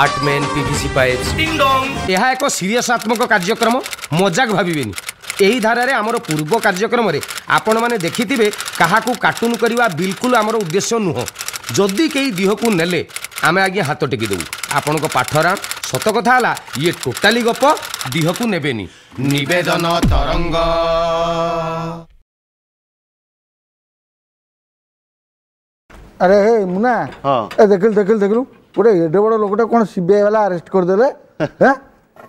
ଆଟମ୍ୟାନ୍ PVC ପାଏଜ୍ ଏହା ଏକ ସିରିୟସାତ୍ମକ କାର୍ଯ୍ୟକ୍ରମ ମଜାକ ଭାବିବେନି ଏହି ଧାରାରେ ଆମର ପୂର୍ବ କାର୍ଯ୍ୟକ୍ରମରେ ଆପଣମାନେ ଦେଖିଥିବେ କାହାକୁ କାର୍ଟୁନ୍ କରିବା ବିଲକୁଲ ଆମର ଉଦ୍ଦେଶ୍ୟ ନୁହଁ ଯଦି କେହି ଦେହକୁ ନେଲେ ଆମେ ଆଜ୍ଞା ହାତ ଟେକି ଦେବୁ ଆପଣଙ୍କ ପାଠରା ସତ କଥା ହେଲା ଇଏ ଟୋଟାଲି ଗପ ଦେହକୁ ନେବେନି ନିବେଦନ ତରଙ୍ଗ ଆରେ ହେ ମୁନା ଦେଖିଲୁ ଦେଖିଲୁ ଦେଖିଲୁ ଗୋଟେ ଏଡ଼େ ବଡ଼ ଲୋକଟା କ'ଣ ସି ବି ଆଇ ବାଲା ଆରେଷ୍ଟ କରିଦେଲେ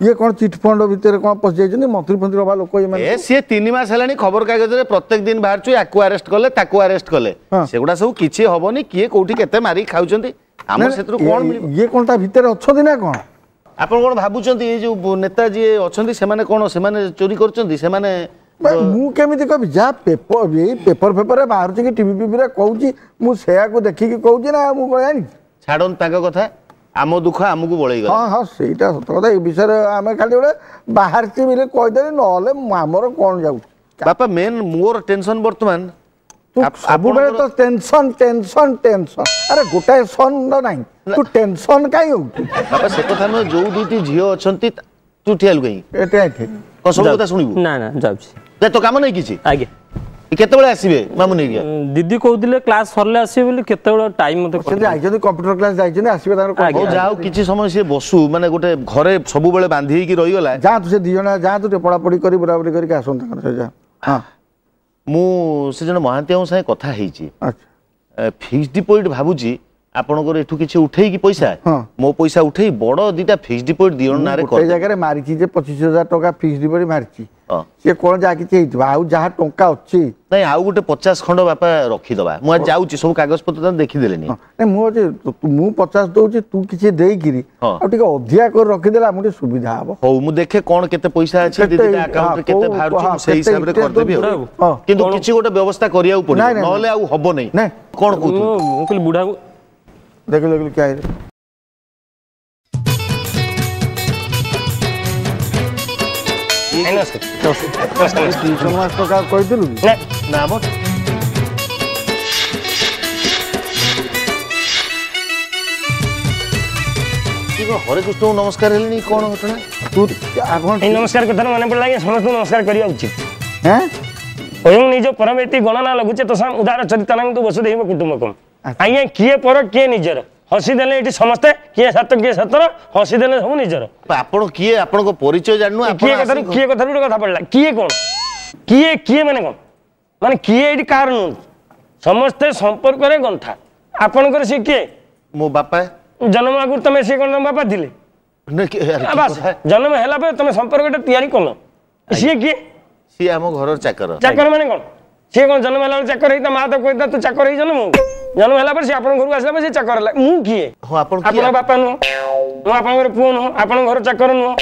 ଇଏ କ'ଣ ଚିଟ୍ଫଣ୍ଡ ଭିତରେ କ'ଣ ପଶିଯାଇଛନ୍ତି ମନ୍ତ୍ରୀ ଫନ୍ତ୍ରୀ ହବା ଲୋକ ଏମାନେ ସିଏ ତିନି ମାସ ହେଲାଣି ଖବରକାଗଜରେ ପ୍ରତ୍ୟେକ ଦିନ ବାହାରୁଛୁ ୟାକୁ ଆରେଷ୍ଟ କଲେ ତାକୁ ଆରେଷ୍ଟ କଲେ ସେଗୁଡ଼ା ସବୁ କିଛି ହବନି କିଏ କୋଉଠି କେତେ ମାରିକି ଖାଉଛନ୍ତି ଆମର ସେଥିରୁ କ'ଣ ଇଏ କ'ଣ ତା ଭିତରେ ଅଛନ୍ତି ନା କ'ଣ ଆପଣ କ'ଣ ଭାବୁଛନ୍ତି ଏଇ ଯୋଉ ନେତା ଯିଏ ଅଛନ୍ତି ସେମାନେ କ'ଣ ସେମାନେ ଚୋରି କରୁଛନ୍ତି ସେମାନେ ମୁଁ କେମିତି କହିବି ଯାହା ପେପର ଏଇ ପେପର ଫେପରରେ ବାହାରୁଛି କି ଟିଭି ଫିଭିରେ କହୁଛି ମୁଁ ସେୟାକୁ ଦେଖିକି କହୁଛି ନା ମୁଁ କହିବାନି ଛାଡ଼ନ୍ତୁ ତାଙ୍କ କଥା ଆମ ଦୁଃଖ ଆମକୁ ବଳେଇଗଲା ହଁ ହଁ ସେଇଟା ସତ କଥା ଏ ବିଷୟରେ ଆମେ ଖାଲି ଗୋଟେ ବାହାରିଛି ବୋଲି କହିଦେଲେ ନହେଲେ ଆମର କ'ଣ ଯାଉଛି ବାପା ମେନ୍ ମୋର ଟେନସନ୍ ବର୍ତ୍ତମାନ ସବୁବେଳେ ତ ଟେନସନ୍ ଟେନସନ୍ ଟେନସନ୍ ଆରେ ଗୋଟାଏ ସନ୍ ନାହିଁ ତୁ ଟେନସନ୍ କାହିଁ ହଉଛୁ ବାପା ସେ କଥା ନୁହେଁ ଯୋଉ ଦୁଇଟି ଝିଅ ଅଛନ୍ତି ତୁ ଠିଆ ହେଲୁ କାହିଁ କଥା ଶୁଣିବୁ ନା ନା ଯାଉଛି ତୋ କାମ ନାହିଁ କିଛି ଆଜ୍ଞା କେତେବେଳେ ଆସିବେ ମାମୁନି ହେରିକା ଦିଦି କହୁଥିଲେ କ୍ଲାସ ସରିଲେ ଆସିବେ ବୋଲି କେତେବେଳେ ଟାଇମ ମୋତେ ଯାଇଛନ୍ତି କମ୍ପ୍ୟୁଟର କ୍ଲାସ ଯାଇଛନ୍ତି ଆସିବେ ତାଙ୍କର ଯାହା ହଉ କିଛି ସମୟ ସିଏ ବସୁ ମାନେ ଗୋଟେ ଘରେ ସବୁବେଳେ ବାନ୍ଧି ହେଇକି ରହିଗଲା ଯାଆନ୍ତୁ ସେ ଦି ଜଣ ଯାଆନ୍ତୁ ଟିକେ ପଢ଼ାପଢ଼ି କରି ବୁଲାବୁଲି କରିକି ଆସନ୍ତୁ ତାଙ୍କର ହଁ ମୁଁ ସେ ଜଣେ ମହାନ୍ତି ସାଙ୍ଗେ କଥା ହେଇଛି ଫିକ୍ସ ଡିପୋଜିଟ୍ ଭାବୁଛି ଆପଣଙ୍କର ଏଠୁ କିଛି ଉଠେଇକି ପଇସା ମୋ ପଇସା ଉଠେଇ ବଡ ଦିଟା ଫିକ୍ସ ଡିପୋଜିଟ୍ ଦି ଜଣ ନାଁରେ ଗୋଟେ ଜାଗାରେ ମାରିଛି ଯେ ପଚିଶ ହଜାର ଟଙ୍କା ଫିକ୍ସ ଡିପୋଜିଟ୍ ମାରିଛି ସିଏ କଣ ଯାହା କିଛି ହେଇଥିବ ଆଉ ଯାହା ଟଙ୍କା ଅଛି ନାଇଁ ଆଉ ଗୋଟେ ପଚାଶ ଖଣ୍ଡ ବାପା ରଖିଦବା ମୁଁ ଆଜି ଯାଉଛି ସବୁ କାଗଜପତ୍ର ଦେଖିଦେଲେନି ନାଇଁ ମୁଁ ଅଛି ମୁଁ ପଚାଶ ଦଉଛି ତୁ କିଛି ଦେଇକିରି ଆଉ ଟିକେ ଅଧିକା କରି ରଖିଦେଲେ ଆମକୁ ଟିକେ ସୁବିଧା ହବ ହଉ ମୁଁ ଦେଖେ କଣ କେତେ ପଇସା ଅଛି ଦିଦିଟା ଆକାଉଣ୍ଟରେ କେତେ ବାହାରୁଛି ମୁଁ ସେଇ ହିସାବରେ କରିଦେବି ଆଉ କିନ୍ତୁ କିଛି ଗୋଟେ ବ୍ୟବସ୍ଥା କରିବାକୁ ପଡିବ ନହେଲେ ଆଉ ହବ ନାହିଁ କଣ କହୁଛୁ ମୁଁ କହିଲି ବୁଢାକୁ देख लो क्या है টিউশন মাস্টার কাজ করে দিল না বল হরে কৃষ্ণ নমস্কার হেলেনি কোন ঘটনা তু এখন এই নমস্কার কথা মনে পড়লা কি সমস্ত নমস্কার করিয়া উচিত হ্যাঁ অয়ং নিজ পরমেতি গণনা লঘুচে তোসাম উদার চরিতানাং তু বসুধৈব কুটুম্বকম আজ্ঞা কি পর কি নিজের হসিদেলে এটি সমস্ত কি সাত কি সতর হসিদেলে সব নিজের আপন কি আপনার পরিচয় জানু কি কথা কি কথা কথা পড়লা কি কোন কি কি মানে কোন মানে কি এটি কার নু সমস্তে সম্পর্করে গন্থা আপনার সে কি মো বাপা জন্ম আগুর তুমি সে কোন বাপা দিলে জন্ম হেলা পরে তুমি সম্পর্কটা তৈরি কল সি কি সি আম ঘরের চাকর চাকর মানে কোণ সি কোণ জন্ম হেলা চাকর হই তা মা তো কই তো চাকর হই জন্ম ଜନ୍ମ ହେଲା ପରେ ସେ ଆପଣଙ୍କ ଘରକୁ ଆସିଲା ପରେ ସେ ଚାକର ହେଲା ମୁଁ କିଏ ଆପଣଙ୍କ ବାପା ନୁହଁ ମୁଁ ଆପଣଙ୍କର ପୁଅ ନୁହଁ ଆପଣଙ୍କ ଘର ଚାକର ନୁହଁ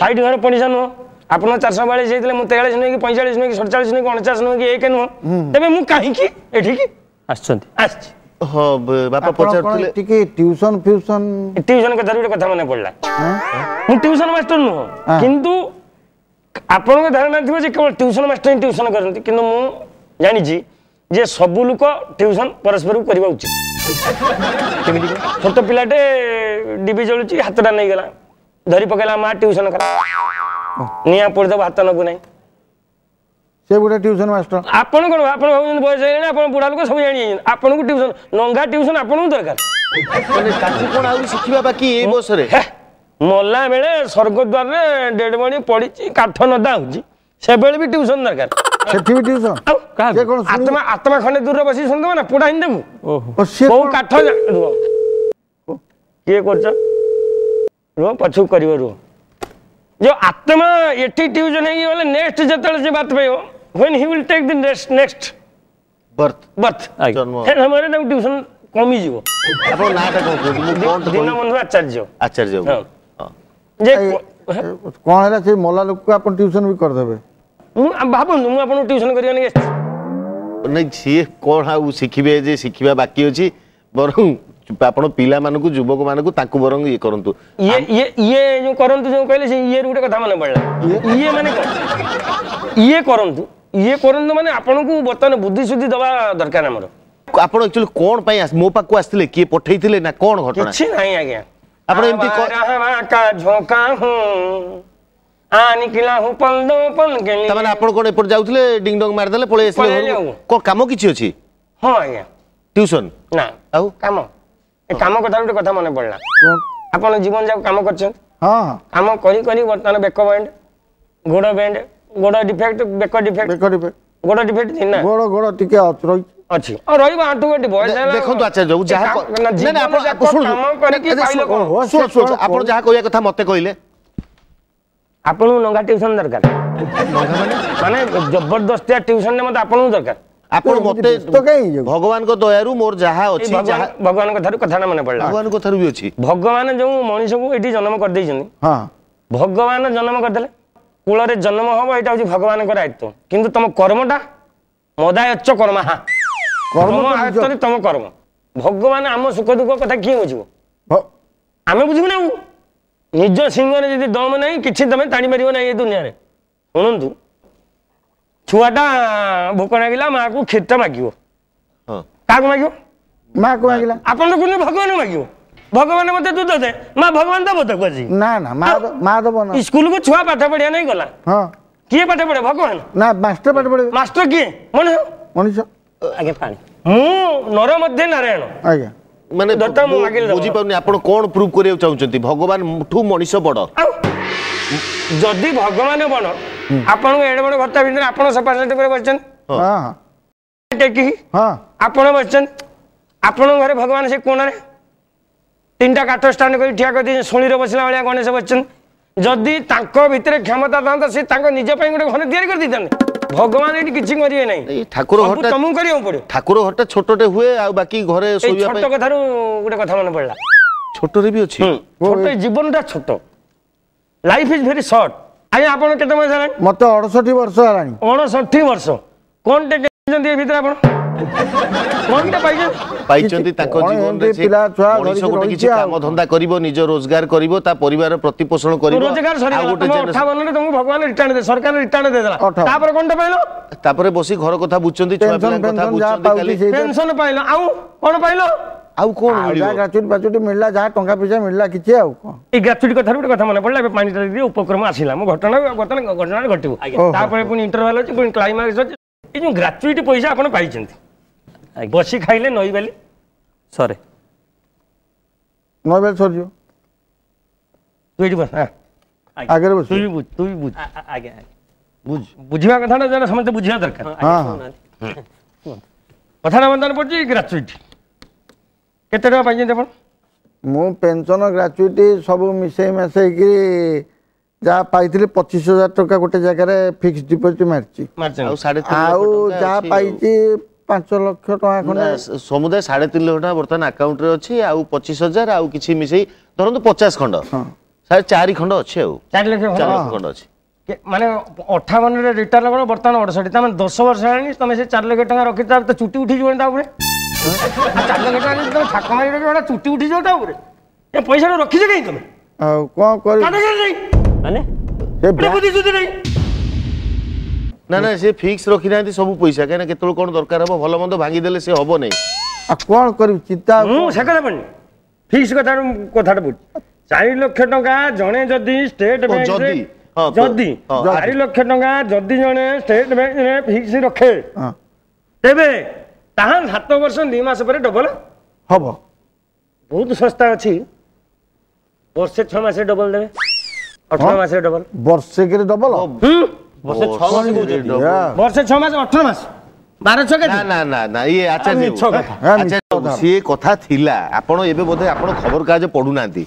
ସାଇଟ୍ ଘର ପଡ଼ିଶା ନୁହଁ ଆପଣ ଚାରିଶହ ବୟାଳିଶ ହେଇଥିଲେ ମୁଁ ତେୟାଳିଶ ନୁହେଁ କି ପଇଁଚାଳିଶ ନୁହେଁ କି ସଡ଼ଚାଳିଶ ନୁହେଁ କି ଅଣଚାଶ ନୁହେଁ କି ଏକ ନୁହଁ ତେବେ ମୁଁ କାହିଁକି ଏଠିକି ଆସିଛନ୍ତି ଆସିଛି ହଁ ବାପା ପଚାରୁଥିଲେ ଟିକେ ଟ୍ୟୁସନ ଫ୍ୟୁସନ ଟ୍ୟୁସନ କଥାରୁ ଗୋଟେ କଥା ମନେ ପଡ଼ିଲା ମୁଁ ଟ୍ୟୁସନ ମାଷ୍ଟର ନୁହଁ କିନ୍ତୁ ଆପଣଙ୍କ ଧାରଣା ଥିବ ଯେ କେବଳ ଟ୍ୟୁସନ ମାଷ୍ଟର ହିଁ ଟ୍ୟୁସନ କରନ୍ତି କିନ୍ତୁ ମୁଁ ଜାଣିଛି ଯେ ସବୁ ଲୋକ ଟ୍ୟୁସନ୍ ପରସ୍ପରକୁ କରିବା ଉଚିତ କେମିତି ଛୋଟ ପିଲାଟେ ଡିବି ଜଳୁଛି ହାତଟା ନେଇଗଲା ଧରି ପକେଇଲା ମା ଟ୍ୟୁସନ୍ କଲା ନିଆଁ ପୋଡ଼ିଦେବ ହାତ ନବୁ ନାହିଁ ସେ ଗୋଟେ ଟ୍ୟୁସନ୍ ମାଷ୍ଟର ଆପଣ କ'ଣ ଆପଣ ଭାବୁଛନ୍ତି ବୟସ ହେଇଗଲାଣି ଆପଣ ବୁଢ଼ା ଲୋକ ସବୁ ଜାଣି ଯାଇଛନ୍ତି ଆପଣଙ୍କୁ ଟ୍ୟୁସନ୍ ନଙ୍ଗା ଟ୍ୟୁସନ୍ ଆପଣଙ୍କୁ ଦରକାର କ'ଣ ଆହୁରି ଶିଖିବା ବାକି ଏଇ ବୟସରେ ମଲା ବେଳେ ସ୍ୱର୍ଗଦ୍ୱାରରେ ଡେଡ଼ମଣି ପଡ଼ିଛି କାଠ ନଦା ହେଉଛି সেবেলে বি টিউশন দরকার সেটি বি টিউশন আউ কাহ আত্মা আত্মা খনে দূরে বসি শুন দেব না পোড়া হিন দেবু ও সে বহু কাঠ রুহ কে করছ রুহ পছু করিব রুহ যে আত্মা এটি টিউশন হই গলে নেক্সট যেতলে যে বাত পাইও when he will take the next next birth birth জন্ম হ্যাঁ আমারে না টিউশন কমি যাব আপন নাটা কোন দীনবন্ধু আচার্য আচার্য যে কোন হেলা সে মোলা লোক আপন টিউশন বি করে দেবে ମୁଁ ଭାବନ୍ତୁ ମୁଁ ଆପଣଙ୍କୁ ଟ୍ୟୁସନ୍ କରିବା ନେଇ ଆସିଛି ନାଇଁ ସିଏ କ'ଣ ଆଉ ଶିଖିବେ ଯେ ଶିଖିବା ବାକି ଅଛି ବରଂ ଆପଣ ପିଲାମାନଙ୍କୁ ଯୁବକମାନଙ୍କୁ ତାଙ୍କୁ ବରଂ ଇଏ କରନ୍ତୁ ଇଏ ଇଏ ଇଏ ଯେଉଁ କରନ୍ତୁ ଯେଉଁ କହିଲେ ସେ ଇଏରୁ ଗୋଟେ କଥା ମନେ ପଡ଼ିଲା ଇଏ ମାନେ ଇଏ କରନ୍ତୁ ଇଏ କରନ୍ତୁ ମାନେ ଆପଣଙ୍କୁ ବର୍ତ୍ତମାନ ବୁଦ୍ଧିସୁଦ୍ଧି ଦେବା ଦରକାର ଆମର ଆପଣ ଆକ୍ଚୁଆଲି କ'ଣ ପାଇଁ ମୋ ପାଖକୁ ଆସିଥିଲେ କିଏ ପଠେଇଥିଲେ ନା କ'ଣ ଘଟଣା କିଛି ନାହିଁ ଆଜ୍ଞା ଆପଣ ଏମିତି ଝୋଙ୍କା ହଁ আনিকিলা হুপল দোপল গেলি তার মানে আপন কোন এপর যাউতলে ডিং ডং মার দেলে পলে আসলে কো কাম কিছি আছে হ্যাঁ আজ্ঞা টিউশন না আউ কাম এ কাম কথা গোটে কথা মনে পড়লা আপন জীবন যাক কাম করছেন হ্যাঁ কাম করি করি বর্তমান বেক ব্যান্ড গোড় ব্যান্ড গোড় ডিফেক্ট বেক ডিফেক্ট বেক ডিফেক্ট গোড় ডিফেক্ট না গোড় গোড় টিকে রইছে ଅଛି ରହିବ ଆଣ୍ଠୁ ଗଣ୍ଠି ବୟସ ହେଲା ଦେଖନ୍ତୁ ଆଚାର୍ଯ୍ୟ ବାବୁ ଯାହା ଆପଣ ଶୁଣନ୍ତୁ ଆପଣ ଯାହା କହିବା କଥା ମତେ କହିଲେ ଆପଣଙ୍କୁ ନଙ୍ଗା ଟ୍ୟୁସନ୍ ଦରକାର ମାନେ ଜବରଦସ୍ତିଆ ଟ୍ୟୁସନ୍ରେ ମୋତେ ଆପଣଙ୍କୁ ଦରକାର ଆପଣ ମୋତେ ଭଗବାନଙ୍କ ଦୟାରୁ ମୋର ଯାହା ଅଛି ଭଗବାନଙ୍କ ଠାରୁ କଥାଟା ମନେ ପଡ଼ିଲା ଭଗବାନଙ୍କ ଠାରୁ ବି ଅଛି ଭଗବାନ ଯେଉଁ ମଣିଷକୁ ଏଠି ଜନ୍ମ କରିଦେଇଛନ୍ତି ଭଗବାନ ଜନ୍ମ କରିଦେଲେ କୂଳରେ ଜନ୍ମ ହବ ଏଇଟା ହଉଛି ଭଗବାନଙ୍କ ଦାୟିତ୍ୱ କିନ୍ତୁ ତମ କର୍ମଟା ମଦାୟଚ୍ଚ କର୍ମା କର୍ମ ଆୟତ୍ତରେ ତମ କର୍ମ ଭଗବାନ ଆମ ସୁଖ ଦୁଃଖ କଥା କିଏ ବୁଝିବ ଆମେ ବୁଝିବୁ ନା ନିଜ ସିଂହରେ ଯଦି ଦମ ନାହିଁ କିଛି ତମେ ତାଣି ପାରିବ ନାହିଁ ଏ ଦୁନିଆରେ ଶୁଣନ୍ତୁ ଛୁଆଟା ଭୋକ ଲାଗିଲା ମାଆକୁ କ୍ଷୀରଟା ମାଗିବ କାହାକୁ ମାଗିବ ମାଆକୁ ମାଗିଲା ଆପଣ ତ କୁହନ୍ତୁ ଭଗବାନ ମାଗିବ ଭଗବାନ ମତେ ଦୁଧ ଦେ ମା ଭଗବାନ ଦବ ତାକୁ ଆଜି ନା ନା ମା ଦବ ନା ସ୍କୁଲକୁ ଛୁଆ ପାଠ ପଢିବା ନାଇଁ ଗଲା ହଁ କିଏ ପାଠ ପଢେ ଭଗବାନ ନା ମାଷ୍ଟର ପାଠ ପଢେ ମାଷ୍ଟର କିଏ ମଣିଷ ମଣିଷ ଆଜ୍ଞା ପାଣି ମୁଁ ନର ମଧ୍ୟ ନାରାୟଣ ଆଜ୍ଞା ମାନେ ବୁଝିପାରୁନି ଆପଣ କ'ଣ ପ୍ରୁଭ୍ କରିବାକୁ ଚାହୁଁଛନ୍ତି ଭଗବାନ ଠୁ ମଣିଷ ବଡ଼ ଯଦି ଭଗବାନ ବଡ଼ ଆପଣଙ୍କ ଏଡ଼େ ବଡ଼ ଭତ୍ତା ଭିତରେ ଆପଣ ସଫାସଫି କରି ବସିଛନ୍ତି ଟେକିକି ଆପଣ ବସିଛନ୍ତି ଆପଣଙ୍କ ଘରେ ଭଗବାନ ସେ କୋଣରେ ତିନିଟା କାଠ ଷ୍ଟାଣ୍ଡ କରି ଠିଆ କରିଦେଇଛନ୍ତି ଶୁଣିରେ ବସିଲା ଭଳିଆ ଗଣେଶ ବସିଛନ୍ତି ଯଦି ତାଙ୍କ ଭିତରେ କ୍ଷମତା ଥାନ୍ତା ସେ ତାଙ୍କ ନିଜ ପାଇଁ ଗୋଟେ ଘର ତିଆରି କରିଦେଇଥାନ୍ତେ ভগবান এটি কিছু করিবে নাই ঠাকুর ঘরটা তমু করিও পড়ে ঠাকুর ঘরটা ছোটটে হুয়ে আর বাকি ঘরে শোইবা পাই ছোট কথারু গোটে কথা মনে পড়লা ছোটরে বি আছে ছোট জীবনটা ছোট লাইফ ইজ ভেরি শর্ট আই আপন কেতে মাস হেলানি মতে 68 বর্ষ হেলানি 68 বর্ষ কোন টেনশন দিয়ে ভিতরে আপন কোনটা পাইছে পাইছন্তি তাଙ୍କ জীবনরে পিলা ছুয়া মনিষ গোটে কিছু কাম ধন্দা করিব নিজ রোজগার করিব তা পরিবার প্রতিপোষণ করিব রোজগার সরি গেল তুমি 58 রে তুমি ভগবান রিটার্ন দে সরকার রিটার্ন দে দেলা তারপরে কোনটা পাইলো তারপরে বসি ঘর কথা বুঝছন্তি আউ কোন পাইলো ଆଉ କଣ ମିଳିବ ଗ୍ରାଚୁଇଟି ଫ୍ରାଚୁଇଟି ମିଳିଲା ଯାହା ଟଙ୍କା ପଇସା ମିଳିଲା କିଛି ଆଉ କଣ ଏଇ ଗ୍ରାଚୁଇଟି କଥାରୁ ଗୋଟେ କଥା ମନେ ପଡ଼ିଲା ଏବେ ପାଣି ଦିଦି ଉପକ୍ରମ ଆସିଲା ମୁଁ ଘଟଣା ଘଟଣା ଘଟଣାରେ ଘଟିବ ତାପରେ ପୁଣି ଇଣ୍ଟରଭାଲ ଅଛି ପୁଣି କ୍ଲାଇମାକ୍ସ ଅଛି ଏଇ ଯୋଉ ଗ୍ରାଚୁଇଟି ପଇସା ଆପଣ ପାଇଛନ୍ତି বসি খাইলে নইবালি সরে নইবালি সরিযো তুই এটি বস হ্যাঁ আগে বস তুই বুঝ তুই বুঝ আগে বুঝ বুঝিবা কথাটা যেন সমস্ত বুঝিবা দরকার কথাটা মনে পড়ছি গ্রাচুইটি কেতে টাকা পাইছেন আপন মু পেনশন গ্রাচুইটি সবু মিশাই মিশাইকি যা পাইছিলি পঁচিশ হাজার টাকা গোটে জায়গায় ফিক্সড ডিপোজিট মারিছি আউ যা পাইছি পাঁচ লক্ষ টাকা সমুদায় সাড়ে তিন লক্ষ টাকা বর্তমানে আকাউন্টে অছি আউ পঁচিশ হাজার আউ কিছু মিশাই ধরন্তু পচাশ খণ্ড সাড়ে চারি খণ্ড অছি আউ চারি লক্ষ খণ্ড অছি মানে অঠাবনরে রিটার্ন কর বর্তমানে অড়ষট্টি তার মানে দশ বর্ষ হলানি তুমি সে চার লক্ষ টাকা রক্ষি তো চুটি উঠি যাবে তা উপরে চার লক্ষ টাকা তুমি ঠাক মারি রক্ষি চুটি উঠি যাবে তা উপরে এ পয়সাটা রক্ষিছে কাই তুমি আউ কোন করি মানে সে বুদ্ধি সুদ্ধি নাই না না সে ফিক্স রাখি না সব পয়সা কেন কেতবে কোণ দরকার হব ভালো মন্দ ভাঙি দেলে সে হব নাই কোণ করি চিন্তা মু সে কথা বলি ফিক্স কথা কথাটা বুঝ 4 লক্ষ টাকা জনে যদি স্টেট ব্যাংক যদি যদি 4 লক্ষ টাকা যদি জনে স্টেট ব্যাংক রে ফিক্স রখে তেবে তাহান 7 বর্ষ 2 মাস পরে ডবল হব বহুত সস্তা আছে বর্ষে 6 মাসে ডবল দেবে 18 মাসে ডবল বর্ষে করে ডবল হুম বর্ষে 6 মাসে কইছেন বর্ষে 6 মাসে 18 মাস ସିଏ କଥା ଥିଲା ଆପଣ ଏବେ ବୋଧେ ଆପଣ ଖବର କାଗଜ ପଢୁନାହାନ୍ତି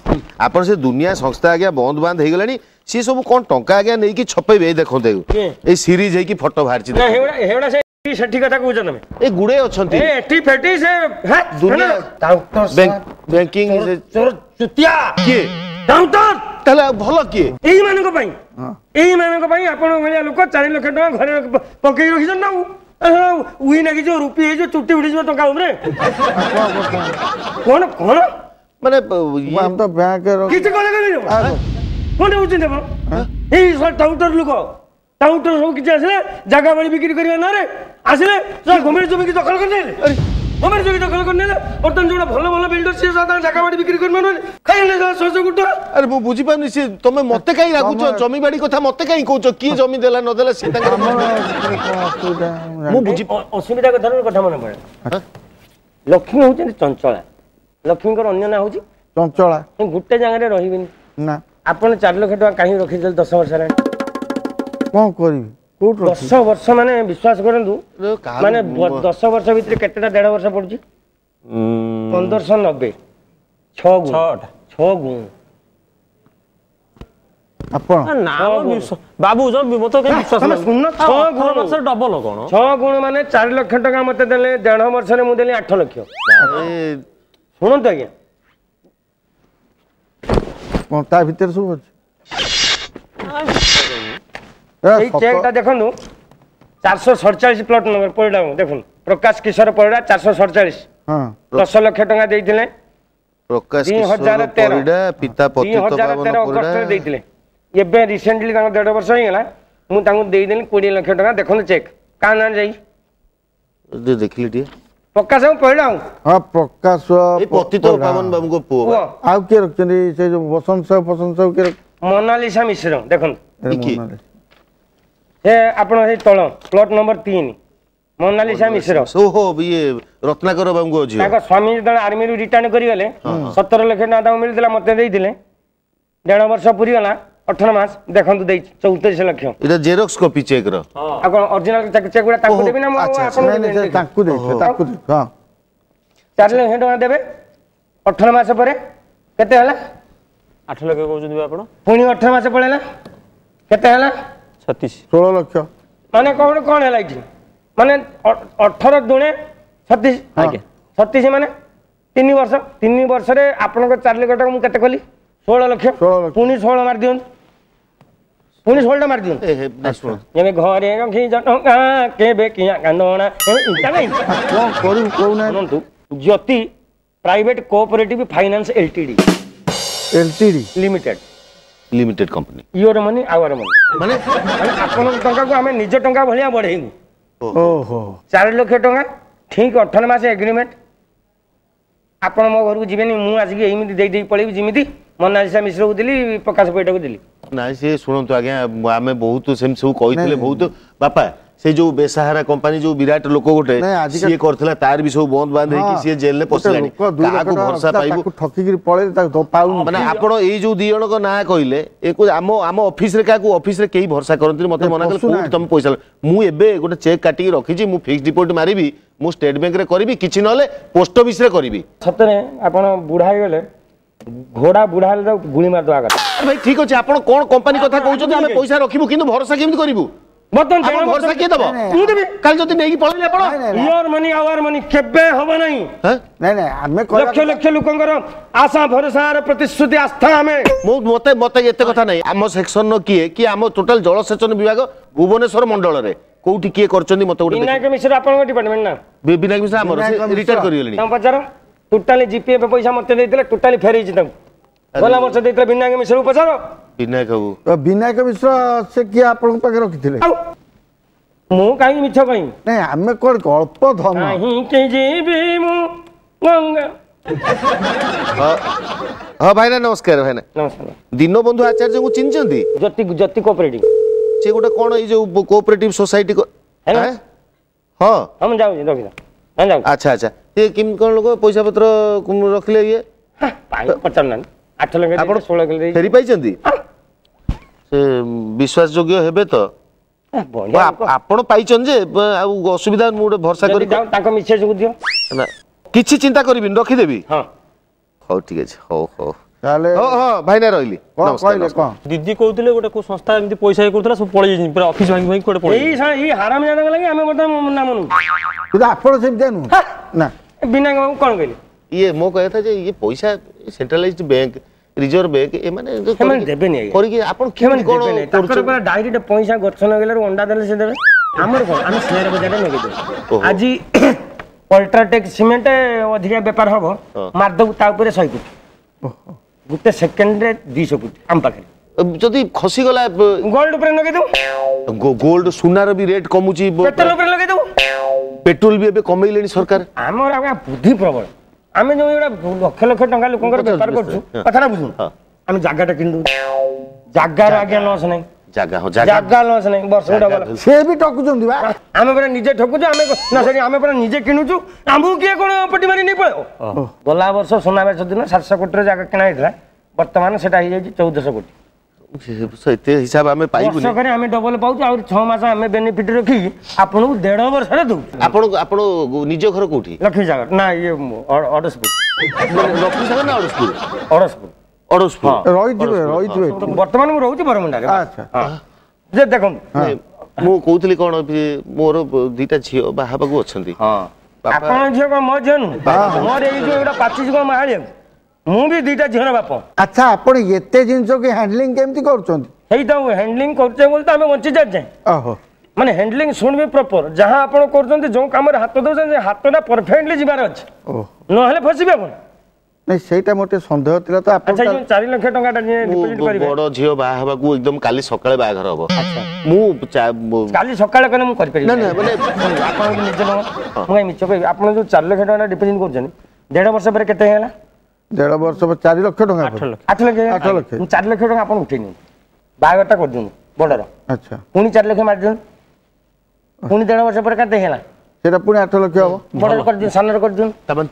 ଆପଣ ସେ ଦୁନିଆ ସଂସ୍ଥା ଆଜ୍ଞା ବନ୍ଦ ବାନ୍ଦ ହେଇଗଲାଣି ସିଏ ସବୁ କଣ ଟଙ୍କା ଆଜ୍ଞା ନେଇକି ଛପେଇବେ ଏଇ ଦେଖନ୍ତୁ ଏଇ ସିରିଜ ହେଇକି ଫଟୋ ବାହାରିଛି ସେଠି କଥା କହୁଛନ୍ତି ଏ ଗୁଡେ ଅଛନ୍ତି ଏଠି ଫେଟି ସେ ଦୁନିଆ ବ୍ୟାଙ୍କିଂ କିଏ ତାହେଲେ ଭଲ କିଏ ଏଇମାନଙ୍କ ପାଇଁ এই মানুষ আপনার ভাইয়া লোক চারি লক্ষ টাকা ঘরে পকাই রাখিছেন না উই নাগিছ রূপি হয়েছ চুটি উঠিছে টাকা উপরে কোন কোন মানে আমি তো ব্যাংকে কিছু কথা কবি কোন হচ্ছেন আপন এই সব টাউটর লোক টাউটর সব কিছু আসলে জায়গা বাড়ি বিক্রি করিয়া না রে আসলে সব জমি দখল করে ಮೊಬೈಲ್ ಜೋಗಿ ದಖಲ ಕೊನೆಲೆ ବର୍ତ୍ତମାନ ଯୋଉଟା ଭଲ ଭଲ ବିଲ୍ଡର ସିଏ ସଦା ଜାଗା ବାଡ଼ି ବିକ୍ରି କରିପାରୁନାହାନ୍ତି ଖାଇଲେ ଶହେ ଶହ କୋଟି ଆରେ ମୁଁ ବୁଝିପାରୁନି ସିଏ ତମେ ମତେ କାହିଁ ଲାଗୁଛ ଜମି ବାଡ଼ି କଥା ମତେ କାହିଁ କହୁଛ କିଏ ଜମି ଦେଲା ନ ଦେଲା ସିଏ ତାଙ୍କର ମୁଁ ବୁଝି ଅସୁବିଧା କଥା କଥା ମନେ ପଡ଼େ ଲକ୍ଷ୍ମୀ ହଉଛନ୍ତି ଚଞ୍ଚଳା ଲକ୍ଷ୍ମୀଙ୍କର ଅନ୍ୟ ନାଁ ହଉଛି ଚଞ୍ଚଳା ଗୋଟେ ଜାଗାରେ ରହିବେନି ନା ଆପଣ ଚାରି ଲକ୍ଷ ଟଙ୍କା କାହିଁକି ରଖିଦେଲେ ଦଶ ବର୍ଷ ହେଲାଣି କ'ଣ କରିବି ଦଶ ବର୍ଷ ମାନେ ବିଶ୍ୱାସ କରନ୍ତୁ ମାନେ ଦଶ ବର୍ଷ ଭିତରେ କେତେଟା ଦେଢ଼ ବର୍ଷ ପଡ଼ୁଛି ପନ୍ଦରଶହ ନବେ ଛଅ ଗୁଣ ଛଅ ଗୁଣ ଆପଣ ବାବୁ ମୋତେ ଡବଲ କ'ଣ ଛଅ ଗୁଣ ମାନେ ଚାରି ଲକ୍ଷ ଟଙ୍କା ମୋତେ ଦେଲେ ଦେଢ଼ ବର୍ଷରେ ମୁଁ ଦେଲି ଆଠ ଲକ୍ଷ ଶୁଣନ୍ତୁ ଆଜ୍ଞା କ'ଣ ତା ଭିତରେ ସବୁ ଅଛି এই চেকটা দেখুন চারশো সড়চাশ প্লট নম্বর পরিডা দেখুন প্রকাশ কিশোর পরিডা চারশো সড়চাশ দশ লক্ষ টাকা দিয়েছিলে ଦୁଇ ହଜାର ତେର ଅଗଷ୍ଟରେ ଦେଇଥିଲେ ଏବେ ରିସେଣ୍ଟଲି ତାଙ୍କ ଦେଢ଼ ବର୍ଷ ହେଇଗଲା ମୁଁ ତାଙ୍କୁ ଦେଇଦେଲି କୋଡ଼ିଏ ଲକ୍ଷ ଟଙ୍କା ଦେଖନ୍ତୁ ଚେକ୍ କାହା ନାଁ ଯାଇ ଦେଖିଲି ଟିକେ ପ୍ରକାଶ ବାବୁ କହିଲା ଆଉ ହଁ ପ୍ରକାଶ ପତିତ ପାବନ ବାବୁଙ୍କ ପୁଅ ଆଉ କିଏ ରଖିଛନ୍ତି ସେ ଯୋଉ ବସନ୍ତ ସାହୁ ଫସନ୍ତ ସାହୁ କିଏ ମୋନାଲିସା ମିଶ୍ର ଦେଖନ୍ତୁ ସେ ଆପଣ ସେଇ ତଳ ପ୍ଲଟ ନମ୍ବର ତିନି ମୋନାଲିସା ମିଶ୍ର ଓହୋ ଇଏ ରତ୍ନାକର ବାବୁଙ୍କ ଅଛି ତାଙ୍କ ସ୍ୱାମୀ ଯେତେବେଳେ ଆର୍ମିରୁ ରିଟର୍ଣ୍ଣ କରିଗଲେ ସତର ଲକ୍ଷ ଟଙ୍କା ତାଙ୍କୁ ମିଳିଥିଲା ମୋତେ ଦେଇଥିଲେ ଦେଢ଼ ବର୍ଷ ପୁରିଗଲା ଅଠର ମାସ ଦେଖନ୍ତୁ ଦେଇଛି ଚଉତିରିଶ ଲକ୍ଷ ଏଇଟା ଜେରକ୍ସ କପି ଚେକ୍ର ଆଉ କ'ଣ ଅରିଜିନାଲ ଚେକ୍ ଗୁଡ଼ା ତାଙ୍କୁ ଦେବି ନା ତାଙ୍କୁ ତାଙ୍କୁ ଚାରି ଲକ୍ଷ ଟଙ୍କା ଦେବେ ଅଠର ମାସ ପରେ କେତେ ହେଲା ଆଠ ଲକ୍ଷ କହୁଛନ୍ତି ଆପଣ ପୁଣି ଅଠର ମାସ ପଳେଇଲା କେତେ ହେଲା সতীশ ষোল লক্ষ মানে কোণ কোণ হল এটি মানে অঠর দুণে সতীশ আজ্ঞা সতীশ মানে তিন বর্ষ তিন বর্ষে আপনার চারি লক্ষ টাকা কেটে কলি ষোল লক্ষ পুঁ ষোল মারি দিও ପୁଣି ଷୋହଳଟା ମାରି ଦିଅନ୍ତୁ ଏବେ ଘରେ ରଖି ଟଙ୍କା କେବେ କିଣା କାନ୍ଦଣା ଶୁଣନ୍ତୁ Jyoti private cooperative finance LTD LTD limited limited company your money our money माने आपन टंका को हमें निज टंका भलिया बढ़ेबू ओहो 4 लाख टंका ठीक 18 मास एग्रीमेंट आपन मो घर को जीबेनी मु आज के एमिति देई देई पळेबी जिमिति मनालिसा मिश्र को दिली प्रकाश पैटा को दिली ना से सुनंतु आगे आमे बहुत सेम सब कहितले बहुत बापा ସେ ଯୋଉ ବେସାହାରା କମ୍ପାନୀ ଯୋଉ ବିରାଟ ଲୋକ ଗୋଟେ ସିଏ କରିଥିଲା ତାର ବି ସବୁ ବନ୍ଦ ବାନ୍ଦ ହେଇକି ସିଏ ଜେଲରେ ପଶିଲାଣି କାହାକୁ ଭରସା ପାଇବୁ ଠକିକିରି ପଳେଇଲେ ତାକୁ ପାଉନି ମାନେ ଆପଣ ଏଇ ଯୋଉ ଦି ଜଣଙ୍କ ନାଁ କହିଲେ ଏକୁ ଆମ ଆମ ଅଫିସରେ କାହାକୁ ଅଫିସରେ କେହି ଭରସା କରନ୍ତିନି ମତେ ମନା କଲେ କୋଉଠି ତମେ ପଇସା ମୁଁ ଏବେ ଗୋଟେ ଚେକ୍ କାଟିକି ରଖିଛି ମୁଁ ଫିକ୍ସ ଡିପୋଜିଟ୍ ମାରିବି ମୁଁ ଷ୍ଟେଟ୍ ବ୍ୟାଙ୍କରେ କରିବି କିଛି ନହେଲେ ପୋଷ୍ଟ ଅଫିସରେ କରିବି ସତରେ ଆପଣ ବୁଢା ହେଇଗଲେ ঘোড়া বুড়া হলে গুলি মার দেওয়া কথা ভাই ঠিক আছে আপনার কোন কোম্পানি কথা কৌছেন আমি পয়সা রাখবু কিন্তু ভরসা কেমি করবু ବର୍ତ୍ତମାନ ଭରସା କିଏ ଦେବ ତୁ ଦେବି କାଲି ଯଦି ନେଇକି ପଳେଇଲେ ଆପଣ ଇୟର ମନି ଆୱାର ମନି କେବେ ହବ ନାହିଁ ନାଇଁ ନାଇଁ ଆମେ ଲକ୍ଷ ଲକ୍ଷ ଲୋକଙ୍କର ଆଶା ଭରସାର ପ୍ରତିଶ୍ରୁତି ଆସ୍ଥା ଆମେ ମୁଁ ମୋତେ ମୋତେ ଏତେ କଥା ନାହିଁ ଆମ ସେକ୍ସନର କିଏ କିଏ ଆମ ଟୋଟାଲ ଜଳସେଚନ ବିଭାଗ ଭୁବନେଶ୍ୱର ମଣ୍ଡଳରେ କୋଉଠି କିଏ କରିଛନ୍ତି ମୋତେ ଗୋଟେ ବିନାୟକ ମିଶ୍ର ଆପଣଙ୍କ ଡିପାର୍ଟମେଣ୍ଟ ନା ବିନାୟକ ମିଶ୍ର ଆମର ରିଟାୟାର କରିଗଲେଣି ତାଙ୍କୁ ପଚାର ଟୋଟାଲି ଜିପିଏଫ୍ ପଇସା ମୋତେ ଦେଇଥିଲେ ଟୋଟାଲି ଫେରେଇଛି ତାଙ୍କୁ ଗଲା ବର୍ଷ ଦେଇଥିଲେ ବିନାୟକ ମିଶ୍ରକୁ ପଚାର ବିନାୟକ ବାବୁ ବିନାୟକ ମିଶ୍ର ସେ କିଏ ଆପଣଙ୍କ ପାଖରେ ରଖିଥିଲେ ମୁଁ କାହିଁକି ମିଛ କହିବି ନାଇଁ ଆମେ କଣ ଅଳ୍ପ ଧନ କାହିଁକି ଯିବି ମୁଁ ଗଙ୍ଗା ହଁ ଭାଇନା ନମସ୍କାର ଭାଇନା ନମସ୍କାର ଦୀନବନ୍ଧୁ ଆଚାର୍ଯ୍ୟଙ୍କୁ ଚିହ୍ନିଛନ୍ତି ଜ୍ୟୋତି ଜ୍ୟୋତି କୋଅପରେଟିଭ ସେ ଗୋଟେ କଣ ଏଇ ଯୋଉ କୋଅପରେଟିଭ ସୋସାଇଟି ହଁ ହଁ ମୁଁ ଯାଉଛି ରଖିଲା ଆଚ୍ଛା ଆଚ୍ଛା ଇଏ କେମିତି କଣ ଲୋକ ପଇସା ପତ୍ର ରଖିଲେ ଇଏ ପଚାରୁନାହାନ୍ତି ଆଠ ଲକ୍ଷ ଆପଣ ଷୋହଳ କିଲୋ ଫେରି ପାଇଛନ୍ତି ସେ ବିଶ୍ୱାସଯୋଗ୍ୟ ହେବେ ତ ଆପଣ ପାଇଛନ୍ତି ଯେ ଆଉ ଅସୁବିଧା ମୁଁ ଗୋଟେ ଭରସା କରି ତାଙ୍କ ମିସେଜକୁ ଦିଅ ନା କିଛି ଚିନ୍ତା କରିବିନି ରଖିଦେବି ହଉ ଠିକ ଅଛି ହଉ ହଉ ଭାଇନା ରହିଲି ଦିଦି କହୁଥିଲେ ଗୋଟେ କୋଉ ସଂସ୍ଥା ଏମିତି ପଇସା ଇଏ କରୁଥିଲା ସବୁ ପଳେଇ ଯାଇଛି ପୁରା ଅଫିସ ଭାଙ୍ଗି ଭାଙ୍ଗି କୁଆଡେ ପଳେଇ ଏଇ ହାରାମ ଜାଦା ଲାଗି ଆମେ ମଧ୍ୟ ନାମ ନୁ କିନ୍ତୁ ଆପଣ ସେମିତିଆ ନୁହଁ ନା ବିନାୟକ ବାବୁ କଣ କହିଲେ ଇଏ ମୋ କହିବା କଥା ଯେ ଇଏ ପଇସା ସେଣ୍ଟ୍ରାଲାଇଜଡ ବ୍ୟାଙ୍କ ରିଜର୍ଭ ବ୍ୟାଙ୍କ ଏମାନେ ଦେବେନି କରିକି ଆପଣ କେମିତି କ'ଣ ଡାଇରେକ୍ଟ ପଇସା ଗଛ ଲଗେଇଲାରୁ ଅଣ୍ଡା ଦେଲେ ସେ ଦେବେ ଆମର କ'ଣ ଆମେ ସେୟାର ବଜାରରେ ଲଗେଇଦେବୁ ଆଜି ଅଲ୍ଟ୍ରାଟେକ୍ ସିମେଣ୍ଟ ଅଧିକା ବେପାର ହବ ମାରିଦେବୁ ତା ଉପରେ ଶହେ କୋଟି ଗୋଟେ ସେକେଣ୍ଡରେ ଦୁଇଶହ କୋଟି ଆମ ପାଖରେ ଯଦି ଖସିଗଲା ଗୋଲ୍ଡ ଉପରେ ଲଗେଇଦେବୁ ଗୋଲ୍ଡ ସୁନାର ବି ରେଟ୍ କମୁଛି ପେଟ୍ରୋଲ ଉପରେ ଲଗେଇଦେବୁ ପେଟ୍ରୋଲ ବି ଏବେ କମେଇଲେଣି ସରକାର ଆମର ଆଜ୍ଞା ବୁଦ୍ଧି ପ୍ରବଳ ଆମେ ଯେଉଁ ଏଗୁଡ଼ା ଲକ୍ଷ ଲକ୍ଷ ଟଙ୍କା ଲୋକଙ୍କର ବେପାର କରୁଛୁ କଥାଟା ବୁଝୁ ଆମେ ଜାଗାଟା କିଣି ଜାଗାର ଆଜ୍ଞା ଲସ୍ ନାହିଁ ଜାଗା ଲସ୍ ନାହିଁ ବର୍ଷ ସେ ବି ଠକୁଛନ୍ତି ବା ଆମେ ପୁରା ନିଜେ ଠକୁଛୁ ଆମେ ନା ସରି ଆମେ ପୁରା ନିଜେ କିଣୁଛୁ ଆମକୁ କିଏ କ'ଣ ପଟି ମାରି ନେଇ ପଳେଇବ ଗଲା ବର୍ଷ ସୁନାବେଶ ଦିନ ସାତଶହ କୋଟିର ଜାଗା କିଣା ହେଇଥିଲା ବର୍ତ୍ତମାନ ସେଟା ହେଇଯାଇଛି ଚଉଦଶହ କୋଟି ଏତେ ହିସାବ ଆମେ ପାଇବୁ ବର୍ଷକରେ ଆମେ ଡବଲ ପାଉଛୁ ଆହୁରି ଛଅ ମାସ ଆମେ ବେନିଫିଟ ରଖିକି ଆପଣଙ୍କୁ ଦେଢ଼ ବର୍ଷରେ ଦେବୁ ଆପଣ ଆପଣ ନିଜ ଘର କୋଉଠି ଲକ୍ଷ୍ମୀ ସାଗର ନା ଇଏ ଅଡ଼ସପୁର ଲକ୍ଷ୍ମୀ ସାଗର ନା ଅଡ଼ସପୁର ଅଡ଼ସପୁର ଅଡ଼ସପୁର ରହିଥିବେ ରହିଥିବେ ବର୍ତ୍ତମାନ ମୁଁ ରହୁଛି ବରମୁଣ୍ଡାରେ ଯେ ଦେଖନ୍ତୁ ମୁଁ କହୁଥିଲି କ'ଣ ମୋର ଦୁଇଟା ଝିଅ ବାହା ହେବାକୁ ଅଛନ୍ତି ଆପଣଙ୍କ ଝିଅ କ'ଣ ମୋ ଝିଅ ନୁହଁ ମୋର ଏଇ ଯୋଉ ଗୋଟେ ପାଚିଛି କ'ଣ ମାହାଳିଆକୁ ମୁଁ ବି ଦୁଇଟା ଝିଅର ବାପ ଆଚ୍ଛା ଆପଣ ଏତେ ଜିନିଷକୁ ହ୍ୟାଣ୍ଡଲିଂ କେମିତି କରୁଛନ୍ତି ସେଇଟା ହ୍ୟାଣ୍ଡଲିଂ କରୁଛେ ବୋଲି ତ ଆମେ ବଞ୍ଚି ଯାଉଛେ ଓହୋ ମାନେ ହ୍ୟାଣ୍ଡଲିଂ ଶୁଣିବି ପ୍ରପର ଯାହା ଆପଣ କରୁଛନ୍ତି ଯେଉଁ କାମରେ ହାତ ଦେଉଛନ୍ତି ହାତଟା ପରଫେକ୍ଟଲି ଯିବାର ଅଛି ନହେଲେ ଫସିବେ ଆପଣ ନାଇଁ ସେଇଟା ମୋର ଟିକେ ସନ୍ଦେହ ଥିଲା ତ ଆପଣ ଚାରି ଲକ୍ଷ ଟଙ୍କାଟା ଡିପୋଜିଟ୍ କରିବେ ବଡ଼ ଝିଅ ବାହା ହେବାକୁ ଏକଦମ କାଲି ସକାଳେ ବାହାଘର ହବ ମୁଁ କାଲି ସକାଳେ କହିଲେ ମୁଁ କରିପାରିବି ନା ନା ମାନେ ଆପଣ ନିଜ ମୁଁ ମିଛ କହିବି ଆପଣ ଯେଉଁ ଚାରି ଲକ୍ଷ ଟଙ୍କା ଡିପୋଜିଟ୍ କରୁଛନ୍ତି ଦେଢ଼ ବର୍ଷ ପରେ କେତେ ହେଇଗଲା দেড় বর্ষ চারি লক্ষ টাকা আঠ লক্ষ আঠ লক্ষ চারি লক্ষ টাকা আপনার উঠে নিন বাহাঘরটা করে দিন বর্ডর আচ্ছা পুঁ চারি লক্ষ মারিদিন পুঁ দেড় বর্ষ পরে কেতে হল সেটা পুনি আট লক্ষ হব বর্ডার করে দিন সানর করে দিন তারপর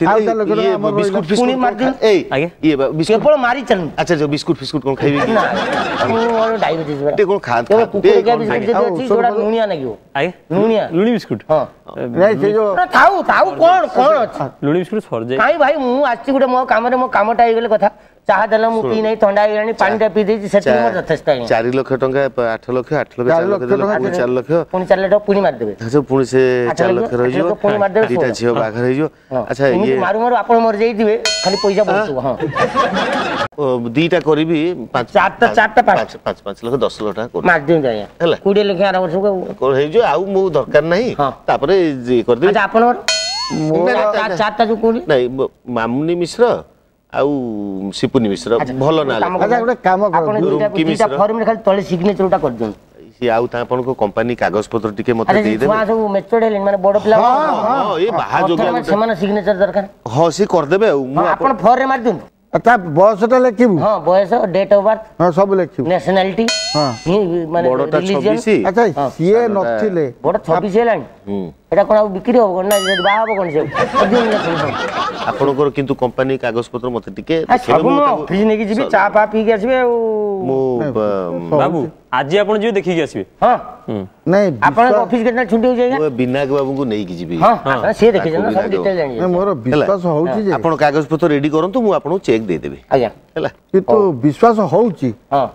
মানে ইয়ে বিস্কুট ইয়ে বিস্কুট মার দিন এই ইয়ে বিস্কুট পড় মারি চল আচ্ছা যে আচ্ছা, বিস্কুট ফিস্কুট কোন খাইবি না ও আর ডায়াবেটিস বেটা কোন খাত কুকুর কে বিস্কুট যদি আছে জোড়া নুনিয়া নাগিও আই নুনিয়া লুনি বিস্কুট হ্যাঁ নাই সে যে থাউ থাউ কোন কোন আছে লুনি বিস্কুট সর কাই ভাই মু আসছি গুটে মো কামরে মো কামটা হই গলে কথা ଚାହା ଦେଲେ ମୁଁ ପିଇ ନାହିଁ ଥଣ୍ଡା ହେଇଗଲାଣି ପାଣିଟା ପିଇ ଦେଇଛି ସେତିକି ମୋର ଯଥେଷ୍ଟ ହେଇନି ଚାରି ଲକ୍ଷ ଟଙ୍କା ଆଠ ଲକ୍ଷ ଆଠ ଲକ୍ଷ ଚାରି ଲକ୍ଷ ପୁଣି ଚାରି ଲକ୍ଷ ପୁଣି ଚାରି ଲକ୍ଷ ପୁଣି ମାରିଦେବେ ଆଚ୍ଛା ପୁଣି ସେ ଚାରି ଲକ୍ଷ ରହିଯିବ ପୁଣି ମାରିଦେବେ ଦୁଇଟା ଝିଅ ବାହାଘର ହେଇଯିବ ଆଚ୍ଛା ଇଏ ମାରୁ ମାରୁ ଆପଣ ମୋର ଯାଇଥିବେ ଖାଲି ପଇସା ବଞ୍ଚୁଥିବ ହଁ ଦୁଇଟା କରିବି ଚାରିଟା ଚାରିଟା ପାଞ୍ଚ ପାଞ୍ଚ ପାଞ୍ଚ ଲକ୍ଷ ଦଶ ଲକ୍ଷ ଟଙ୍କା ମାରିଦିଅନ୍ତୁ ଆଜ୍ଞା ହେଲା କୋଡ଼ିଏ ଲକ୍ଷ ଆର ବର୍ଷକୁ ହେଇଯିବ ଆଉ ମୁଁ ଦରକାର ନାହିଁ ତାପରେ କରିଦେବି ଆପଣଙ୍କର ଚାରିଟା ଯୋଉ କୋଉଠି ନାଇଁ ମାମୁନି ମିଶ୍ର ଆଉ ସିପୁନି ମିଶ୍ର ଭଲ ନାଁ ତଳେ ସିଗ୍ନେଚରଟା କରିଦିଅନ୍ତୁ ସିଏ ଆଉ ଆପଣଙ୍କ କମ୍ପାନୀ କାଗଜପତ୍ର ଟିକେ ମତେ ଦେଇଦେବେ ସବୁ ମେଚୁର୍ଡ ହେଲେଣି ମାନେ ବଡ଼ ପିଲା ହଁ ଏ ବାହା ଯୋଗ୍ୟ ସେମାନେ ସିଗ୍ନେଚର ଦରକାର ହଁ ସିଏ କରିଦେବେ ଆଉ ମୁଁ ଆପଣ ଫୋନ୍ ରେ ମାରି ଦିଅନ୍ତୁ ତା ଲେଖିବୁ ହଁ ବୟସ ଡେଟ୍ ଅଫ୍ ହଁ ସବୁ ଲେଖିବୁ ନ୍ୟାସନାଲିଟି ହଁ ବଡ଼ଟା ସିଏ ନଥିଲେ ବଡ଼ 26 ହେଲାଣି এটা কোন বিক্রি হব না বাহ হব কোন সব ଆପଣଙ୍କର କିନ୍ତୁ କମ୍ପାନୀ କାଗଜପତ୍ର ମୋତେ ଟିକେ ଅଫିସ ନେଇକି ଯିବି ଚା ଫା ପିଇକି ଆସିବେ ଆଉ ମୁଁ ବାବୁ ଆଜି ଆପଣ ଯିବେ ଦେଖିକି ଆସିବେ ହଁ ନାଇଁ ଆପଣଙ୍କ ଅଫିସ କେତେ ଛୁଟି ହଉଛି ଆଜ୍ଞା ବିନାୟକ ବାବୁଙ୍କୁ ନେଇକି ଯିବି ସେ ଦେଖିଛନ୍ତି ମୋର ବିଶ୍ୱାସ ହଉଛି ଯେ ଆପଣ କାଗଜପତ୍ର ରେଡି କରନ୍ତୁ ମୁଁ ଆପଣଙ୍କୁ ଚେକ୍ ଦେଇଦେବି ଆଜ୍ଞା ହେଲା କିନ୍ତୁ ବିଶ୍ୱାସ ହଉଛି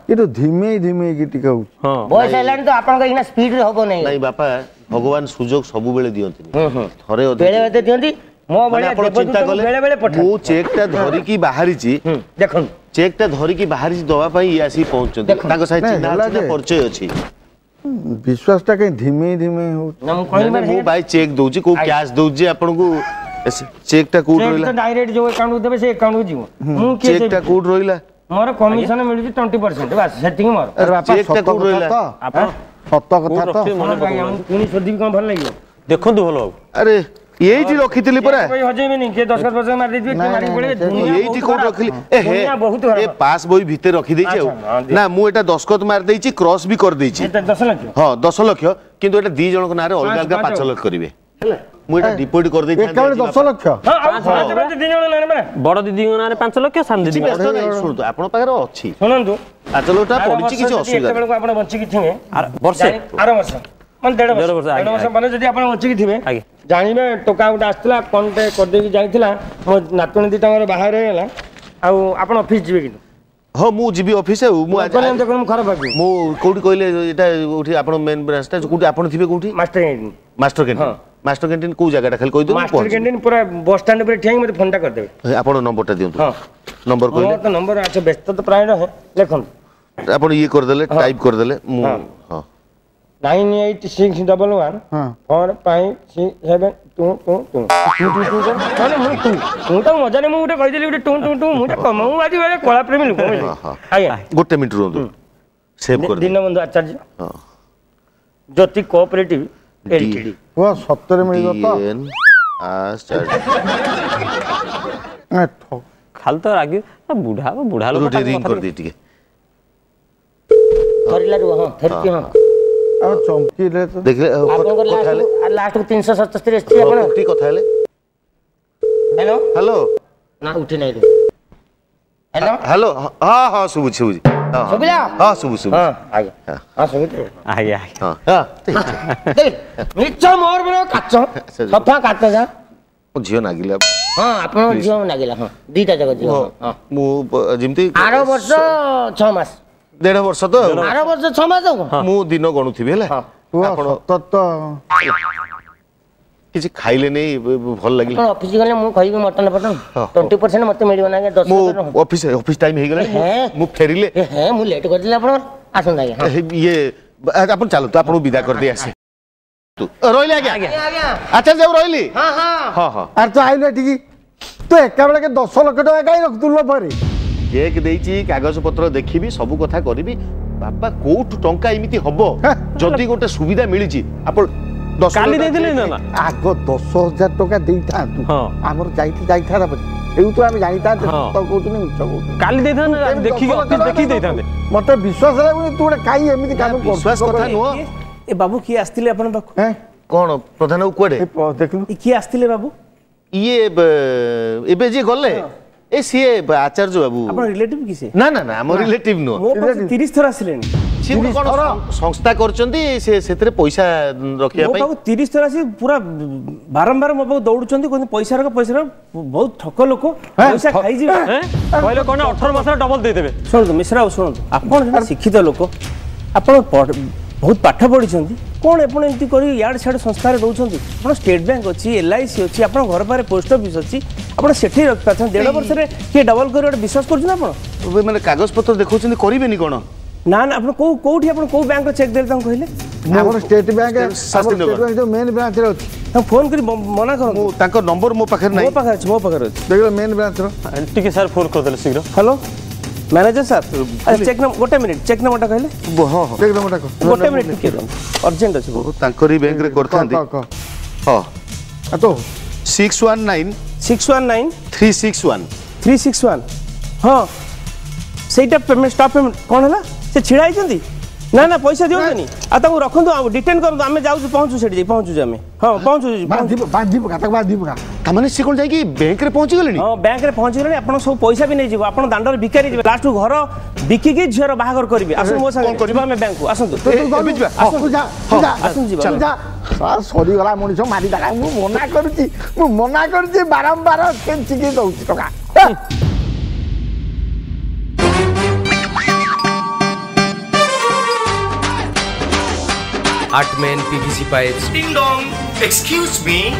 କିନ୍ତୁ ଧୀମେଇ ଧୀମେଇକି ଟିକେ ହଉଛି ବୟସ ହେଲାଣି ତ ଆପଣଙ୍କ ଏଇନା ସ୍ପିଡରେ ହବ ନାହିଁ ନାଇଁ ବାପା ভগবান সুযোগ সবুবেলে দিয়ন্তিনি থরে বেলে বেলে দিয়ন্তি মো বলে আপন চিন্তা কলে বেলে বেলে পঠা মু চেকটা ধরিকি বাহারিছি দেখুন চেকটা ধরিকি বাহারিছি দবা পাই আসি পৌঁছন্তি তাঙ্ক সাই চিহ্ন আছে না পরিচয় আছে विश्वासटा कहीं धीमे धीमे हो ना मु भाई चेक दउची को कैश दउची आपन को चेकटा कोड रोइला चेक डायरेक्ट जो अकाउंट देबे से अकाउंट जीव मु के चेकटा कोड रोइला मोर कमीशन मिलि 20% बस सेटिंग मोर चेकटा कोड रोइला आपन সত কথা তো উনিশশো মানে দিবি কম ভাল লাগবে দেখন্তু ভালো বাবু আরে এইটি রখিলি পরা এইটি কোটি রখিলি এ পাস বই ভিতরে রখি দেইছি আউ না মু এটা দশকত মার দেইছি ক্রস বি কর দেইছি 10 লক্ষ হ্যাঁ 10 লক্ষ কিন্তু এটা দুই জনক নারে অলগা অলগা 5 লক্ষ করিবে মু এটা ডিপোজিট কর দেইছি একাউন্ট 10 লক্ষ বড় দিদি নারে 5 লক্ষ সান দিদি শুনতো আপনার পাখে অছি শুনন্তু ପାଚଲଟା ପଡିଛି କିଛି ଅସୁବିଧା ବେଳକୁ ଆପଣ ବଞ୍ଚିକି ଥିବେ ବର୍ଷେ ଆର ବର୍ଷ ମାନେ ଦେଢ଼ ବର୍ଷ ଦେଢ଼ ବର୍ଷ ମାନେ ଯଦି ଆପଣ ବଞ୍ଚିକି ଥିବେ ଜାଣିବେ ଟୋକା ଗୋଟେ ଆସିଥିଲା କ'ଣଟେ କରିଦେଇକି ଯାଇଥିଲା ମୋ ନାତୁଣୀ ଦୁଇଟାଙ୍କର ବାହାରେ ହେଇଗଲା ଆଉ ଆପଣ ଅଫିସ୍ ଯିବେ କିନ୍ତୁ ହଁ ମୁଁ ଯିବି ଅଫିସ୍ ଆଉ ମୁଁ ଖରାପ ଭାବିବି ମୁଁ କୋଉଠି କହିଲେ ଏଇଟା କୋଉଠି ଆପଣ ମେନ୍ ବ୍ରାଞ୍ଚଟା କୋଉଠି ଆପଣ ଥିବେ କୋଉଠି master canteen master canteen master canteen କୋଉ ଜାଗାଟା ଖାଲି କହିଦେବୁ ମାଷ୍ଟର କ୍ୟାଣ୍ଟିନ୍ ପୁରା ବସ୍ ଷ୍ଟାଣ୍ଡ ଉପରେ ଠିଆ ହେଇକି ମୋତେ ଫୋନ୍ଟା କରିଦେବେ ଆପଣ ନମ୍ବରଟା ଦିଅନ୍ତୁ ନମ୍ବର କହିଲେ ନମ୍ବର ଆଚ୍ଛା ବ୍ୟସ୍ତ ତ ପ୍ରାୟ ରହେ ଲେଖନ୍ତୁ ଆପଣ ଇଏ କରିଦେଲେ ଟାଇପ୍ କରିଦେଲେ ମୁଁ ହଁ nine eight six double one four five six seven two two two ମାନେ ମୁଁ ଟୁ ମୁଁ ତାକୁ ମଜାରେ ମୁଁ ଗୋଟେ କହିଦେଲି ଗୋଟେ ଟୁ ଟୁ ଟୁ ମୁଁ ମୁଁ ଆଜି ବେଳେ କଳାପ୍ରେମୀ ଲୋକ ଆଜ୍ଞା ଗୋଟେ ମିନିଟ୍ ରୁହନ୍ତୁ ସେଭ୍ କରି ଦୀନବନ୍ଧୁ ଆଚାର୍ଯ୍ୟ ଜ୍ୟୋତି କୋଅପରେଟିଭ୍ ଏଲ୍ଟିଡି ପୁଅ ସତରେ ମିଳିବ ତ ଆଚାର୍ଯ୍ୟ ଖାଲି ତ ରାଗି ବୁଢା ବୁଢା ଲୋକ ରିଙ୍ଗ କରିଦେଇ ଟିକେ ଧରିଲାରୁ ହଁ ଧରିଛି ହଁ ଆଉ ଚମକିଲେ ତ ଦେଖିଲେ ଆପଣଙ୍କର ଲାଷ୍ଟ ତିନିଶହ ସତସ୍ତରୀ ଆସିଛି ଆପଣ ଉଠି କଥା ହେଲେ ହ୍ୟାଲୋ ହ୍ୟାଲୋ ନା ଉଠି ନାହିଁ ହ୍ୟାଲୋ ହ୍ୟାଲୋ ହଁ ହଁ ଶୁଭୁଛି ଶୁଭୁଛି ଶୁଭିଲା ହଁ ଶୁଭୁ ଶୁଭୁ ଆଜ୍ଞା ହଁ ଶୁଭୁଛି ଆଜ୍ଞା ମିଛ ମୋର ମୋର କାଚ ସଫା କାଚ ଯା ଝିଅ ନାଗିଲା ହଁ ଆପଣଙ୍କ ଝିଅ ନାଗିଲା ହଁ ଦୁଇଟା ଯାକ ଝିଅ ମୁଁ ଯେମିତି ଆର ବର୍ଷ ଛଅ ମାସ ଦେଢ ବର୍ଷ ତ ଆର ବର୍ଷ ଛଅ ମାସ ମୁଁ ଦିନ ଗଣୁଥିବି ହେଲା ଆପଣ କିଛି ଖାଇଲେନି ଭଲ ଲାଗିଲା ଆପଣ ଅଫିସ ଗଲେ ମୁଁ କହିବି ମଟନ ଫଟନ 20% ମୋତେ ମିଳିବ ନା ଆଜ୍ଞା 10 ମୁଁ ଅଫିସ ଅଫିସ ଟାଇମ ହେଇଗଲା ମୁଁ ଫେରିଲେ ହେ ମୁଁ ଲେଟ୍ କରିଦେଲି ଆପଣ ଆସନ୍ତୁ ଆଜ୍ଞା ଇଏ ଆପଣ ଚାଲନ୍ତୁ ଆପଣଙ୍କୁ ବିଦା କରିଦେଇ ଆସେ ରହିଲି ଆଜ୍ଞା ଆଚାର୍ଯ୍ୟ ବାବୁ ରହିଲି ହଁ ହଁ ହଁ ହଁ ଆରେ ତୁ ଆଇଲୁ ଏଠିକି ତୁ ଏକାବେଳକେ ଦଶ ଲକ୍ଷ ଟଙ୍କା କାହିଁ ରଖୁଥିଲୁ ଲୋଭରେ চেক ଦେଇଛି କାଗଜପତ୍ର ଦେଖିବି ସବୁ କଥା କରିବି ବାପା କୋଉଠୁ ଟଙ୍କା ଏମିତି ହବ ଯଦି ଗୋଟେ ସୁବିଧା ମିଳିଛି ଆପଣ କାଲି ଦେଇଥିଲେ ନା ଆଗ ଦଶ ହଜାର ଟଙ୍କା ଦେଇଥାନ୍ତୁ ଆମର ଯାଇକି ଯାଇଥାନ୍ତା ଏଇଠୁ ଆମେ ଜାଣିଥାନ୍ତେ ସତ କହୁଛନ୍ତି ମିଛ କହୁଛନ୍ତି କାଲି ଦେଇଥାନ୍ତେ ଦେଖିକି ଅଫିସ୍ ଦେଖିକି ଦେଇଥାନ୍ତେ ମୋତେ ବିଶ୍ୱାସ ଲାଗୁନି ତୁ ଗୋଟେ କାହିଁ ଏମିତି କାମ ବିଶ୍ୱାସ କଥା ନୁହଁ ଏ ବାବୁ କିଏ ଆସିଥିଲେ ଆପଣଙ୍କ ପାଖକୁ କ'ଣ ପ୍ରଧାନ କୁଆଡ଼େ ଦେଖିଲୁ କିଏ ଆସିଥିଲେ ବାବୁ ଇଏ ଏବେ ଯିଏ ଗଲେ এ সিয়ে আচার্য বাবু আপনার রিলেটিভ কি সে না না না আমার রিলেটিভ নো 30 থর আসিলেন সে কোন সংস্থা করছন্তি সে সেতরে পয়সা রাখিয়া পাই বাবু 30 থর আসি পুরা বারম্বার মো দৌড়ছন্তি কোন পয়সা রাখ পয়সা বহুত ঠক লোক পয়সা খাই যাবে কইলে কোন 18 মাসের ডবল দেই দেবে শুনুন মিশ্রা শুনুন আপন শিক্ষিত লোক আপন বহুত পাঠ পড়িছন্তি কোণ আপনার এমনি করি ইয়াড় সিয়াড় সংস্থার দৌঁছেন আপনার স্টেট ব্যাঙ্ক অছি এলআইসি অছি আপনার ঘর পাখে পোস্ট অফিস অছি আপনার সেটি রখিপারছেন দেড় বর্ষে কি ডবল করে গোটে বিশ্বাস করছেন আপনার মানে কাগজপত্র দেখছেন করবেনি কোণ না না আপনার কেউ কোটি আপনার কেউ ব্যাঙ্ক চেক দেলে তাকে কহিলেন আমার স্টেট ব্যাঙ্ক মেন ব্রাঞ্চরে অছি ତାଙ୍କୁ ଫୋନ୍ କରି ମନା କର ମୁଁ ତାଙ୍କ ନମ୍ବର ମୋ ପାଖରେ ନାହିଁ ମୋ ପାଖରେ ଅଛି ମୋ ପାଖରେ ଅଛି ଦେଖିଲ ମେନ୍ ବ୍ରାଞ୍ଚର ଟିକେ ସାର୍ ଫୋନ୍ କରିଦେଲେ ଶୀଘ୍ର ହ୍ୟାଲୋ ମ୍ୟାନେଜର ସାର୍ ଚେକ୍ ଗୋଟେ ମିନିଟ୍ ଚେକ୍ ନମ୍ବରଟା କହିଲେ ହଁ ହଁ ଚେକ୍ ନମ୍ବରଟା ଗୋଟେ ମିନିଟ୍ ଟିକେ ଅର୍ଜେଣ୍ଟ ଅଛି ବହୁତ ତାଙ୍କରି ବ୍ୟାଙ୍କରେ କରିଥାନ୍ତି ହଁ ତ six one nine six one nine three six one three six one ହଁ ସେଇଟା ପେମେଣ୍ଟ ଷ୍ଟପ୍ ପେମେଣ୍ଟ କ'ଣ ହେଲା ସେ ଛିଡ଼ା ହେଇଛନ୍ତି না না পয়সা দিওনি আর তাকে রাখন্তু ডিটেন করন্তু আমি যাউছু পৌঁছু সেটি যাই পৌঁছু আমি হ্যাঁ পৌঁছু বাঁধি পকা তাকে বাঁধি পকা তার মানে সে কোন যাই কি ব্যাংকরে পৌঁছি গলেনি হ্যাঁ ব্যাংকরে পৌঁছি গলেনি আপন সব পয়সা বি নেই যাব আপন দাণ্ডর ভিকারি যাবে লাস্ট ঘর বিকি কি ঝিওর বাহাগর করবে আসুন মো সাথে করবে আমি ব্যাংকু আসন্তু তুমি যা আসুন যা আসুন যা সরি গলা মনিষ মারি দাঁড়া মু মনা করছি মনা করছি বারম্বার খেঞ্চিকি দউছি টাকা Atman PVC pipes. Ding dong! Excuse me!